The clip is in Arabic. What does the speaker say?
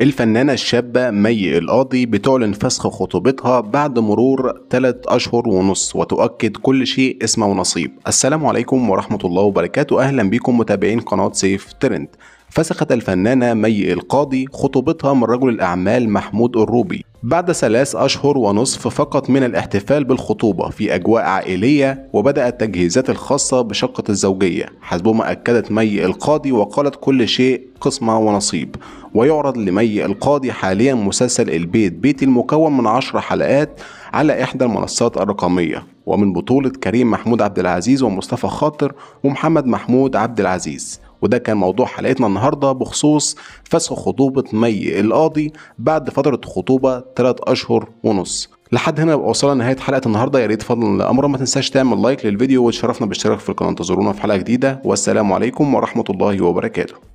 الفنانة الشابة مي القاضي بتعلن فسخ خطوبتها بعد مرور 3 أشهر ونص وتؤكد كل شيء اسمه ونصيب السلام عليكم ورحمة الله وبركاته أهلا بكم متابعين قناة سيف ترند فسخت الفنانة مي القاضي خطوبتها من رجل الأعمال محمود الروبي بعد ثلاث أشهر ونصف فقط من الاحتفال بالخطوبة في أجواء عائلية وبدأت التجهيزات الخاصة بشقة الزوجية حسبما أكدت مي القاضي وقالت كل شيء قسمة ونصيب ويعرض لمي القاضي حاليا مسلسل البيت بيتي المكون من عشر حلقات على إحدى المنصات الرقمية ومن بطولة كريم محمود عبد العزيز ومصطفى خاطر ومحمد محمود عبد العزيز وده كان موضوع حلقتنا النهارده بخصوص فسخ خطوبة مي القاضي بعد فترة خطوبة 3 أشهر ونص لحد هنا وصلنا لنهايه حلقه النهارده يا ريت فضلا لأمر ما تنساش تعمل لايك للفيديو وتشرفنا بالاشتراك في القناه انتظرونا في حلقه جديده والسلام عليكم ورحمه الله وبركاته